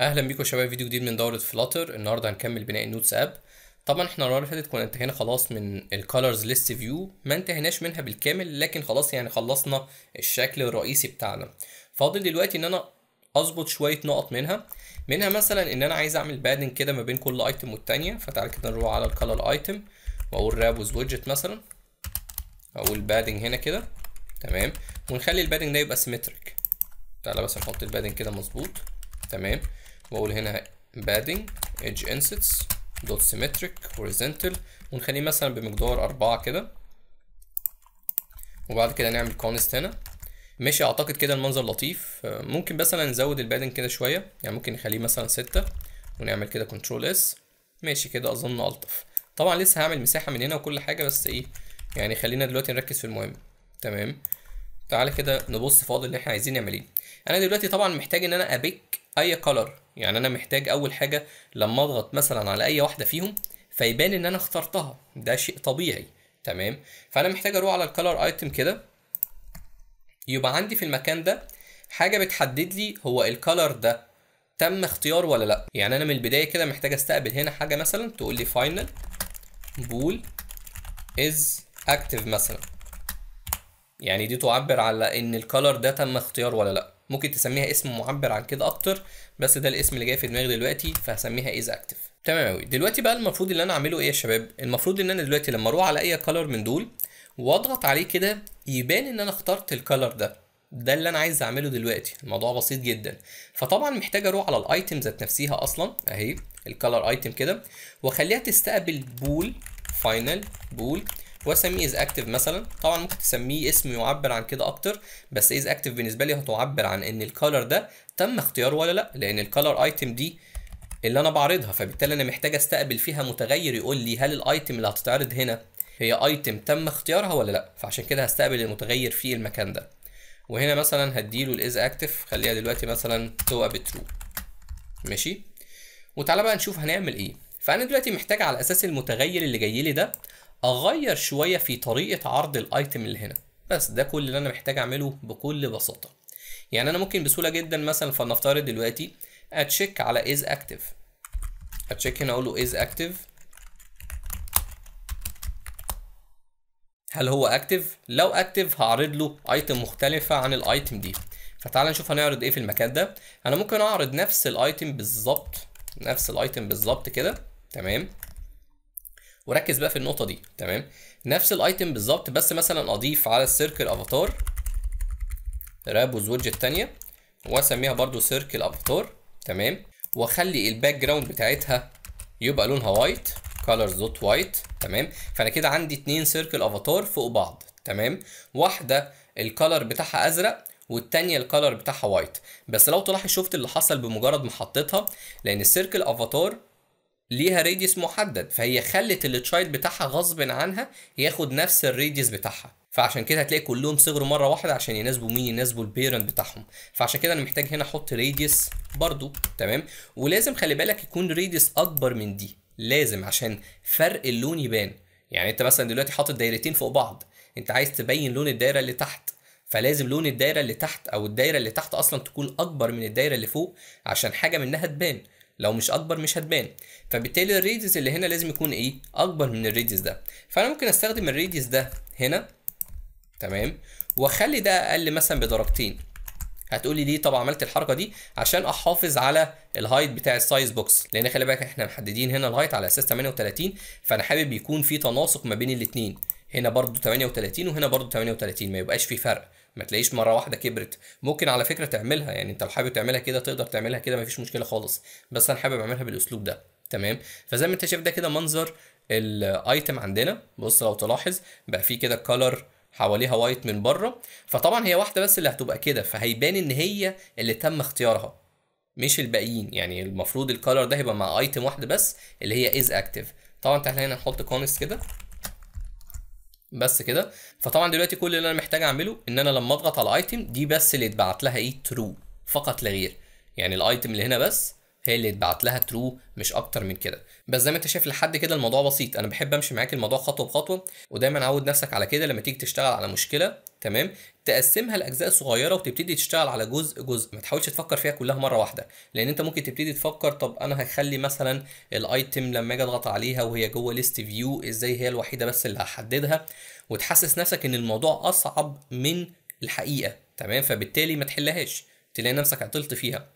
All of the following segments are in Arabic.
اهلا بيكم يا شباب فيديو جديد من دوره فلاتر النهارده هنكمل بناء النوتس اب طبعا احنا المره اللي فاتت كنا انتهينا خلاص من الكالرز ليست فيو ما انتهيناش منها بالكامل لكن خلاص يعني خلصنا الشكل الرئيسي بتاعنا فاضل دلوقتي ان انا اظبط شويه نقط منها منها مثلا ان انا عايز اعمل بادنج كده ما بين كل ايتم والتانيه فتعال كده نروح على الكالر ايتم واقول رابوز ويدجت مثلا اقول بادنج هنا كده تمام ونخلي البادنج ده يبقى سيمتريك تعالى بس نحط البادنج كده مظبوط تمام واقول هنا بادنج ايدج انسيتس دوت سيمتريك هوريزنتال ونخليه مثلا بمقدار أربعة كده وبعد كده نعمل كونست هنا ماشي اعتقد كده المنظر لطيف ممكن مثلا نزود البادنج كده شويه يعني ممكن نخليه مثلا ستة ونعمل كده كنترول اس ماشي كده اظن الطف طبعا لسه هعمل مساحه من هنا وكل حاجه بس ايه يعني خلينا دلوقتي نركز في المهم تمام تعالى كده نبص فاضل اللي احنا عايزين ايه انا دلوقتي طبعا محتاج ان انا ابيك اي كلر يعني انا محتاج اول حاجه لما اضغط مثلا على اي واحده فيهم فيبان ان انا اخترتها ده شيء طبيعي تمام فانا محتاج اروح على الكلر ايتم كده يبقى عندي في المكان ده حاجه بتحدد لي هو الكلر ده تم اختيار ولا لا يعني انا من البدايه كده محتاج استقبل هنا حاجه مثلا تقول لي فاينل بول از اكتف مثلا يعني دي تعبر على ان الكلر ده تم اختيار ولا لا ممكن تسميها اسم معبر عن كده اكتر بس ده الاسم اللي جاي في دماغي دلوقتي فهسميها از اكتف تمام قوي دلوقتي بقى المفروض اللي انا اعمله ايه يا شباب المفروض ان انا دلوقتي لما اروح على اي كلر من دول واضغط عليه كده يبان ان انا اخترت الكلر ده ده اللي انا عايز اعمله دلوقتي الموضوع بسيط جدا فطبعا محتاج اروح على الايتم ذات نفسها اصلا اهي الكلر ايتم كده واخليها تستقبل بول فاينل بول واسميه از اكتف مثلا طبعا ممكن تسميه اسم يعبر عن كده اكتر بس از اكتف بالنسبه لي هتعبر عن ان الكالر ده تم اختياره ولا لا لان الكالر ايتم دي اللي انا بعرضها فبالتالي انا محتاج استقبل فيها متغير يقول لي هل الايتم اللي هتتعرض هنا هي ايتم تم اختيارها ولا لا فعشان كده هستقبل المتغير في المكان ده وهنا مثلا هديله الاز اكتف خليها دلوقتي مثلا تو بترو ماشي وتعالى بقى نشوف هنعمل ايه فانا دلوقتي محتاج على اساس المتغير اللي جاي لي ده اغير شويه في طريقه عرض الايتم اللي هنا بس ده كل اللي انا محتاج اعمله بكل بساطه يعني انا ممكن بسهوله جدا مثلا فلنفترض دلوقتي اتشيك على از اكتف اتشيك هنا اقول له از اكتف هل هو اكتف لو اكتف هعرض له ايتم مختلفه عن الايتم دي فتعال نشوف هنعرض ايه في المكان ده انا ممكن اعرض نفس الايتم بالظبط نفس الايتم بالظبط كده تمام وركز بقى في النقطه دي تمام نفس الايتم بالظبط بس مثلا اضيف على السيركل افاتار رابوز ويدجت ثانيه واسميها برده سيركل افاتار تمام واخلي الباك جراوند بتاعتها يبقى لونها وايت كولرز دوت وايت تمام فانا كده عندي اتنين سيركل افاتار فوق بعض تمام واحده الكولر بتاعها ازرق والتانية الكالر بتاعها وايت بس لو تلاحظ شفت اللي حصل بمجرد ما حطيتها لان السيركل افاتار ليها راديوس محدد فهي خلت التشايلد بتاعها غصب عنها ياخد نفس الراديوس بتاعها فعشان كده هتلاقي كلهم صغروا مره واحده عشان يناسبوا مين يناسبوا البيرنت بتاعهم فعشان كده انا محتاج هنا احط راديوس برضو تمام ولازم خلي بالك يكون راديوس اكبر من دي لازم عشان فرق اللون يبان يعني انت مثلا دلوقتي حاطط دايرتين فوق بعض انت عايز تبين لون الدايره اللي تحت فلازم لون الدايره اللي تحت او الدايره اللي تحت اصلا تكون اكبر من الدايره اللي فوق عشان حاجه منها تبان لو مش اكبر مش هتبان فبالتالي الريديوس اللي هنا لازم يكون ايه اكبر من الريديوس ده فانا ممكن استخدم الريديوس ده هنا تمام واخلي ده اقل مثلا بدرجتين هتقولي ليه طب عملت الحركه دي عشان احافظ على الهايت بتاع السايز بوكس لان خلي بالك احنا محددين هنا الهايت على اساس 38 فانا حابب يكون في تناسق ما بين الاثنين هنا برضو 38 وهنا برضو 38 ما يبقاش في فرق ما تلاقيش مره واحده كبرت ممكن على فكره تعملها يعني انت لو حابب تعملها كده تقدر تعملها كده مفيش مشكله خالص بس انا حابب اعملها بالاسلوب ده تمام فزي ما انت شايف ده كده منظر الايتم عندنا بص لو تلاحظ بقى في كده كلر حواليها وايت من بره فطبعا هي واحده بس اللي هتبقى كده فهيبان ان هي اللي تم اختيارها مش الباقيين يعني المفروض الكلر ده هيبقى مع ايتم واحده بس اللي هي از اكتف طبعا تعالى هنا نحط كونست كده بس كده فطبعا دلوقتي كل اللي انا محتاج اعمله ان انا لما اضغط على الايتم دي بس اللي اتبعت لها ايه ترو فقط لا غير يعني الايتم اللي هنا بس هي اللي اتبعت لها ترو مش اكتر من كده بس زي ما انت شايف لحد كده الموضوع بسيط انا بحب امشي معاك الموضوع خطوه بخطوه ودايما عود نفسك على كده لما تيجي تشتغل على مشكله تمام تقسمها لاجزاء صغيره وتبتدي تشتغل على جزء جزء ما تحاولش تفكر فيها كلها مره واحده لان انت ممكن تبتدي تفكر طب انا هخلي مثلا الايتم لما اجي اضغط عليها وهي جوه ليست فيو ازاي هي الوحيده بس اللي هحددها وتحسس نفسك ان الموضوع اصعب من الحقيقه تمام فبالتالي ما تحلهاش تلاقي نفسك عطلت فيها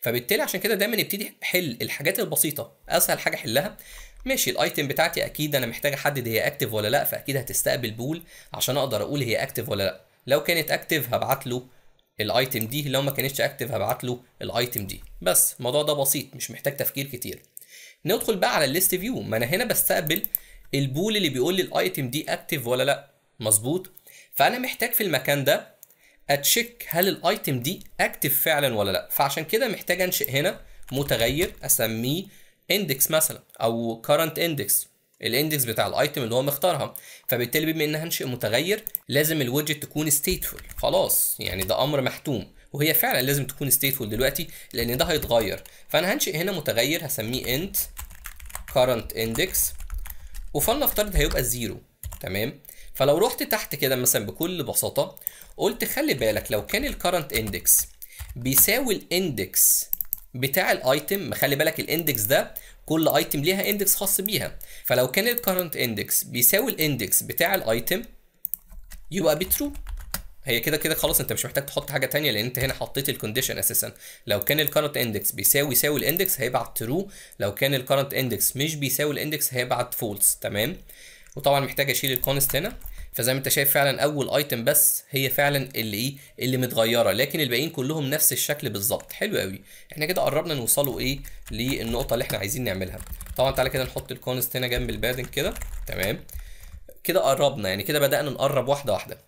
فبالتالي عشان كده دايما نبتدي حل الحاجات البسيطه اسهل حاجه حلها ماشي الايتم بتاعتي اكيد انا محتاج احدد هي اكتف ولا لا فاكيد هتستقبل بول عشان اقدر اقول هي اكتف ولا لا لو كانت اكتف هبعت له الايتم دي لو ما كانتش اكتف هبعت له الايتم دي بس الموضوع ده بسيط مش محتاج تفكير كتير ندخل بقى على الليست فيو ما انا هنا بستقبل البول اللي بيقول لي الايتم دي اكتف ولا لا مظبوط فانا محتاج في المكان ده اتشيك هل الايتم دي اكتف فعلا ولا لا فعشان كده محتاج انشئ هنا متغير اسميه اندكس مثلا او current اندكس الاندكس بتاع الايتم اللي هو مختارها فبالتالي بما ان هنشئ متغير لازم الويدجت تكون ستيتفول خلاص يعني ده امر محتوم وهي فعلا لازم تكون ستيتفول دلوقتي لان ده هيتغير فانا هنشئ هنا متغير هسميه انت current index وفلنفترض هيبقى زيرو تمام فلو رحت تحت كده مثلا بكل بساطه قلت خلي بالك لو كان الكرنت اندكس بيساوي الاندكس بتاع الايتم خلي بالك الاندكس ده كل ايتم ليها اندكس خاص بيها فلو كان الكرنت اندكس بيساوي الاندكس بتاع الايتم يبقى بترو هي كده كده خلاص انت مش محتاج تحط حاجه ثانيه لان انت هنا حطيت الكونديشن اساسا لو كان الكرنت اندكس بيساوي يساوي الاندكس هيبعت ترو لو كان الكرنت اندكس مش بيساوي الاندكس هيبعت فولس تمام وطبعا محتاج اشيل الكونست هنا فزي ما انت شايف فعلا اول ايتم بس هي فعلا اللي ايه اللي متغيره لكن الباقيين كلهم نفس الشكل بالظبط حلو قوي احنا كده قربنا نوصلوا ايه للنقطه اللي احنا عايزين نعملها طبعا تعالى كده نحط الكونست هنا جنب البادن كده تمام كده قربنا يعني كده بدانا نقرب واحده واحده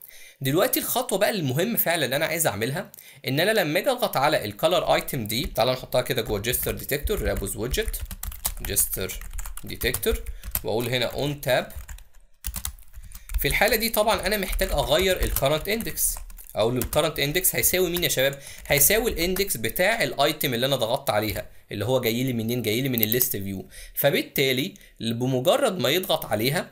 دلوقتي الخطوه بقى المهمه فعلا اللي انا عايز اعملها ان انا لما اجي اضغط على الكالر ايتم دي تعالى نحطها كده جوه جستر ديتكتور رابوز ويدجت جستر ديتكتور واقول هنا اون تاب في الحاله دي طبعا انا محتاج اغير الـ Current Index اقول له Current Index هيساوي مين يا شباب هيساوي الـ Index بتاع الـ Item اللي انا ضغطت عليها اللي هو جاي لي منين جاي لي من List View فبالتالي بمجرد ما يضغط عليها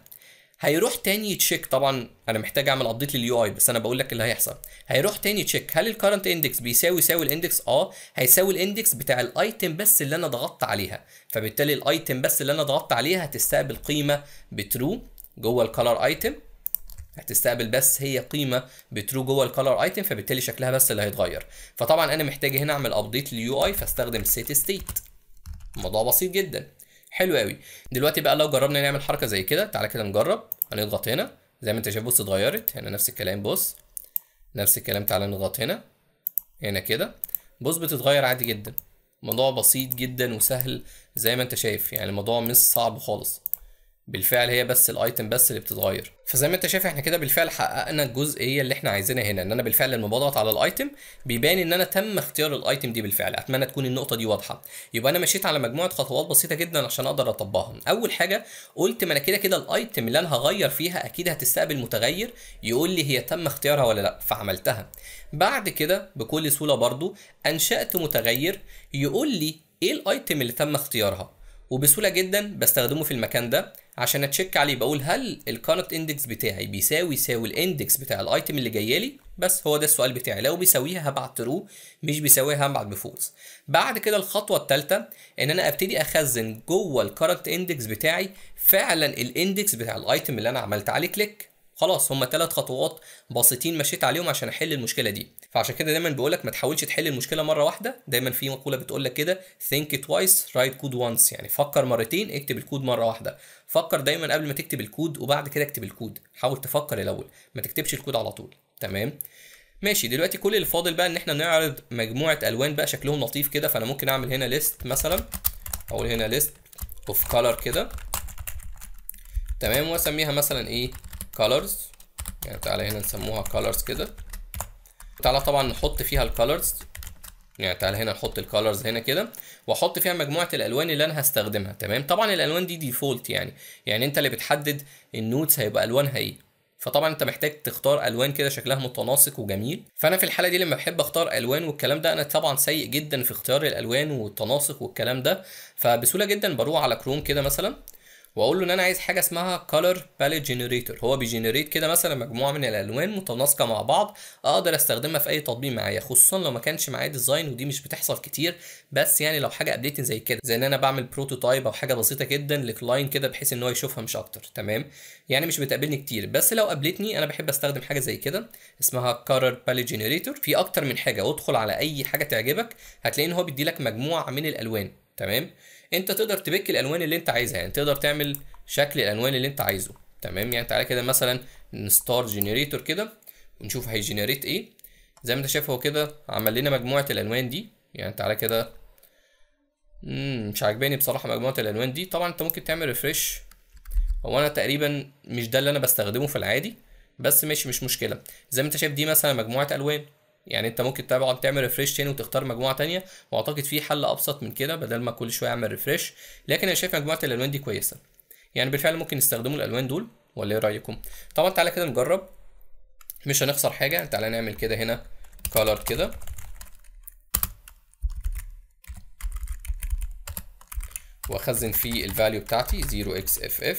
هيروح تاني يتشيك طبعا انا محتاج اعمل ابديت لليو اي بس انا بقول لك اللي هيحصل هيروح تاني يتشيك هل الكرنت اندكس بيساوي يساوي الاندكس اه هيساوي الاندكس بتاع الايتم بس اللي انا ضغطت عليها فبالتالي الايتم بس اللي انا ضغطت عليها هتستقبل قيمه بترو جوه الكلر ايتم هتستقبل بس هي قيمه بترو جوه الكلر ايتم فبالتالي شكلها بس اللي هيتغير فطبعا انا محتاج هنا اعمل ابديت لليو اي فاستخدم سيت ستيت الموضوع بسيط جدا حلو قوي دلوقتي بقى لو جربنا نعمل حركه زي كده تعالى كده نجرب هنضغط هنا زي ما انت شايف بص اتغيرت هنا نفس الكلام بص نفس الكلام تعالى نضغط هنا هنا كده بص بتتغير عادي جدا الموضوع بسيط جدا وسهل زي ما انت شايف يعني الموضوع مش صعب خالص بالفعل هي بس الايتم بس اللي بتتغير فزي ما انت شايف احنا كده بالفعل حققنا الجزئيه اللي احنا عايزينها هنا ان انا بالفعل لما بضغط على الايتم بيبان ان انا تم اختيار الايتم دي بالفعل اتمنى تكون النقطه دي واضحه يبقى انا مشيت على مجموعه خطوات بسيطه جدا عشان اقدر اطبقها اول حاجه قلت ما انا كده كده الايتم اللي انا هغير فيها اكيد هتستقبل متغير يقول لي هي تم اختيارها ولا لا فعملتها بعد كده بكل سهوله برضو انشات متغير يقول لي ايه الايتم اللي تم اختيارها وبسهوله جدا بستخدمه في المكان ده عشان اتشيك عليه بقول هل الكونكت اندكس بتاعي بيساوي يساوي الاندكس بتاع الايتم اللي جايه لي بس هو ده السؤال بتاعي لو بيساويها هبعت ترو مش بيساويها هبعت بفولس بعد كده الخطوه الثالثه ان انا ابتدي اخزن جوه الكونكت اندكس بتاعي فعلا الاندكس بتاع الايتم اللي انا عملت عليه كليك خلاص هما ثلاث خطوات بسيطين مشيت عليهم عشان احل المشكله دي فعشان كده دايما بقول لك ما تحاولش تحل المشكله مره واحده دايما في مقوله بتقول لك كده think twice write code once يعني فكر مرتين اكتب الكود مره واحده فكر دايما قبل ما تكتب الكود وبعد كده اكتب الكود حاول تفكر الاول ما تكتبش الكود على طول تمام ماشي دلوقتي كل اللي فاضل بقى ان احنا نعرض مجموعه الوان بقى شكلهم لطيف كده فانا ممكن اعمل هنا ليست مثلا اقول هنا ليست اوف كلر كده تمام واسميها مثلا ايه colors يعني تعالى هنا نسموها colors كده تعالى طبعا نحط فيها الكالرز يعني تعالى هنا نحط الكالرز هنا كده واحط فيها مجموعه الالوان اللي انا هستخدمها تمام طبعا الالوان دي ديفولت يعني يعني انت اللي بتحدد النوتس هيبقى الوانها ايه فطبعا انت محتاج تختار الوان كده شكلها متناسق وجميل فانا في الحاله دي لما بحب اختار الوان والكلام ده انا طبعا سيء جدا في اختيار الالوان والتناسق والكلام ده فبسهوله جدا بروح على كروم كده مثلا واقول له ان انا عايز حاجه اسمها color palette generator هو بيجنريت كده مثلا مجموعه من الالوان متناسقه مع بعض اقدر استخدمها في اي تطبيق معايا خصوصا لو ما كانش معايا ديزاين ودي مش بتحصل كتير بس يعني لو حاجه ابديتنج زي كده زي ان انا بعمل بروتوتايب او حاجه بسيطه جدا لكلاين كده بحيث ان هو يشوفها مش اكتر تمام يعني مش بتقابلني كتير بس لو قابلتني انا بحب استخدم حاجه زي كده اسمها color palette generator في اكتر من حاجه ادخل على اي حاجه تعجبك هتلاقي ان هو بيدي لك مجموعه من الالوان تمام انت تقدر تبيك الالوان اللي انت عايزها يعني تقدر تعمل شكل الالوان اللي انت عايزه تمام يعني تعالى كده مثلا نستار جنريتور كده ونشوف هيجنريت ايه زي ما انت شايف هو كده عمل لنا مجموعه الالوان دي يعني تعالى كده مش عاجباني بصراحه مجموعه الالوان دي طبعا انت ممكن تعمل ريفرش هو انا تقريبا مش ده اللي انا بستخدمه في العادي بس ماشي مش مشكله زي ما انت شايف دي مثلا مجموعه الوان يعني انت ممكن تقعد تعمل ريفريش تاني وتختار مجموعه تانية واعتقد في حل ابسط من كده بدل ما كل شويه اعمل ريفريش لكن انا شايف مجموعه الالوان دي كويسه يعني بالفعل ممكن نستخدموا الالوان دول ولا ايه رايكم طبعا تعالى كده نجرب مش هنخسر حاجه تعالى نعمل كده هنا كولر كده واخزن فيه الفاليو بتاعتي 0xff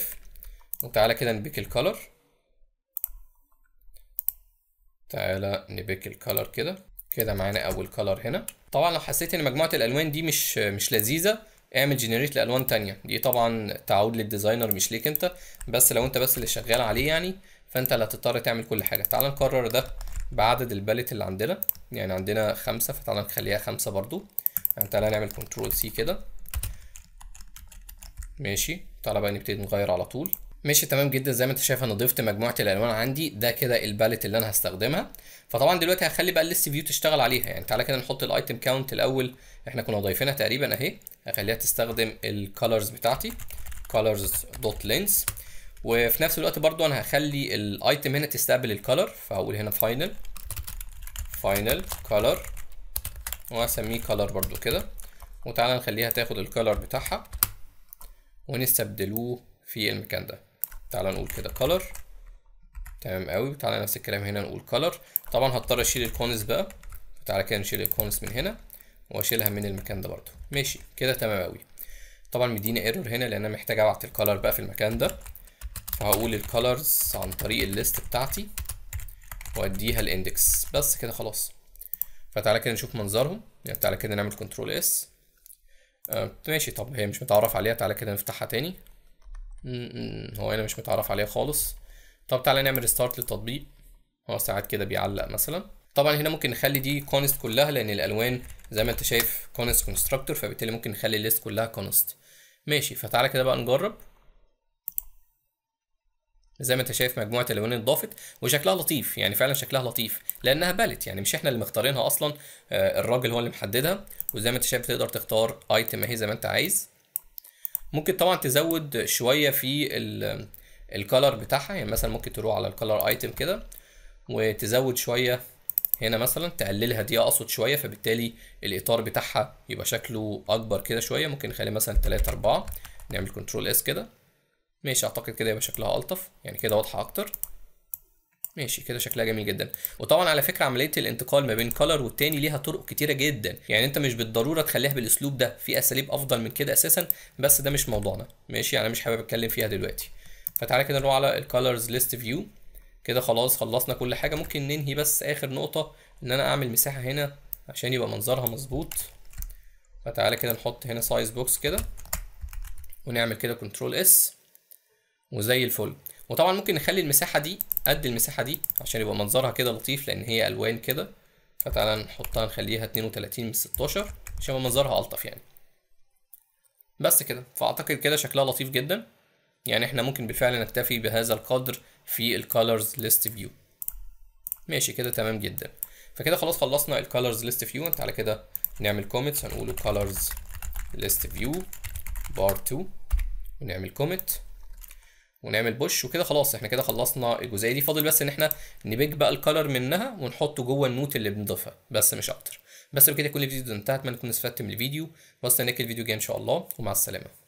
وتعالى كده نبيك color تعالى نبيك الكالر كده كده معانا اول كالر هنا طبعا لو حسيت ان مجموعه الالوان دي مش مش لذيذه اعمل جنريت لالوان تانية دي طبعا تعود للديزاينر مش ليك انت بس لو انت بس اللي شغال عليه يعني فانت اللي هتضطر تعمل كل حاجه تعال نكرر ده بعدد الباليت اللي عندنا يعني عندنا خمسة فتعال نخليها خمسة برضو يعني تعالى نعمل كنترول سي كده ماشي تعالى بقى نبتدي نغير على طول ماشي تمام جدا زي ما انت شايف انا ضفت مجموعه الالوان عندي ده كده الباليت اللي انا هستخدمها فطبعا دلوقتي هخلي بقى الليست فيو تشتغل عليها يعني تعالى كده نحط الايتم كاونت الاول احنا كنا ضايفينها تقريبا اهي هخليها تستخدم الكالرز بتاعتي colors دوت لينس وفي نفس الوقت برضو انا هخلي الايتم هنا تستقبل الكالر فهقول هنا فاينل فاينل كالر وهسميه كالر برضو كده وتعالى نخليها تاخد الكالر بتاعها ونستبدلوه في المكان ده تعالى نقول كده color تمام قوي تعالى نفس الكلام هنا نقول color طبعا هضطر اشيل الكونس بقى تعالى كده نشيل الكونس من هنا واشيلها من المكان ده برضو ماشي كده تمام قوي طبعا مديني ايرور هنا لان انا محتاج ابعت الكالر بقى في المكان ده فهقول الكالرز عن طريق الليست بتاعتي واديها الاندكس بس كده خلاص فتعالى كده نشوف منظرهم يعني تعالى كده نعمل كنترول اس آه ماشي طب هي مش متعرف عليها تعالى كده نفتحها تاني هو هنا مش متعرف عليه خالص طب تعالى نعمل ريستارت للتطبيق هو ساعات كده بيعلق مثلا طبعا هنا ممكن نخلي دي كونست كلها لان الالوان زي ما انت شايف كونست كونستراكتور فبالتالي ممكن نخلي الليست كلها كونست ماشي فتعالى كده بقى نجرب زي ما انت شايف مجموعه الالوان اتضافت وشكلها لطيف يعني فعلا شكلها لطيف لانها باليت يعني مش احنا اللي مختارينها اصلا آه، الراجل هو اللي محددها وزي ما انت شايف تقدر تختار ايتم اهي زي ما انت عايز ممكن طبعا تزود شويه في الكالر بتاعها يعني مثلا ممكن تروح على الكالر ايتم كده وتزود شويه هنا مثلا تقللها دي اقصد شويه فبالتالي الاطار بتاعها يبقى شكله اكبر كده شويه ممكن نخليه مثلا 3 4 نعمل كنترول اس كده ماشي اعتقد كده يبقى شكلها الطف يعني كده واضحه اكتر ماشي كده شكلها جميل جدا وطبعا على فكره عمليه الانتقال ما بين كلر والتاني ليها طرق كتيره جدا يعني انت مش بالضروره تخليها بالاسلوب ده في اساليب افضل من كده اساسا بس ده مش موضوعنا ماشي يعني انا مش حابب اتكلم فيها دلوقتي فتعالى كده نروح على الكالرز ليست فيو كده خلاص خلصنا كل حاجه ممكن ننهي بس اخر نقطه ان انا اعمل مساحه هنا عشان يبقى منظرها مظبوط فتعالى كده نحط هنا سايز بوكس كده ونعمل كده كنترول اس وزي الفل وطبعا ممكن نخلي المساحه دي قد المساحه دي عشان يبقى منظرها كده لطيف لان هي الوان كده فتعالى نحطها نخليها 32 من 16 عشان يبقى منظرها الطف يعني بس كده فاعتقد كده شكلها لطيف جدا يعني احنا ممكن بالفعل نكتفي بهذا القدر في الكالرز ليست فيو ماشي كده تمام جدا فكده خلاص خلصنا الكالرز ليست فيو تعالى كده نعمل كوميت هنقول كالرز ليست فيو بار 2 ونعمل كوميت ونعمل بوش وكده خلاص احنا كده خلصنا الجزئيه دي فاضل بس ان احنا نبيك بقى الكلر منها ونحطه جوه النوت اللي بنضيفها بس مش اكتر بس بكده كل الفيديو ده انتهى اتمنى تكونوا استفدت من الفيديو واستناك الفيديو الجاي ان شاء الله ومع السلامه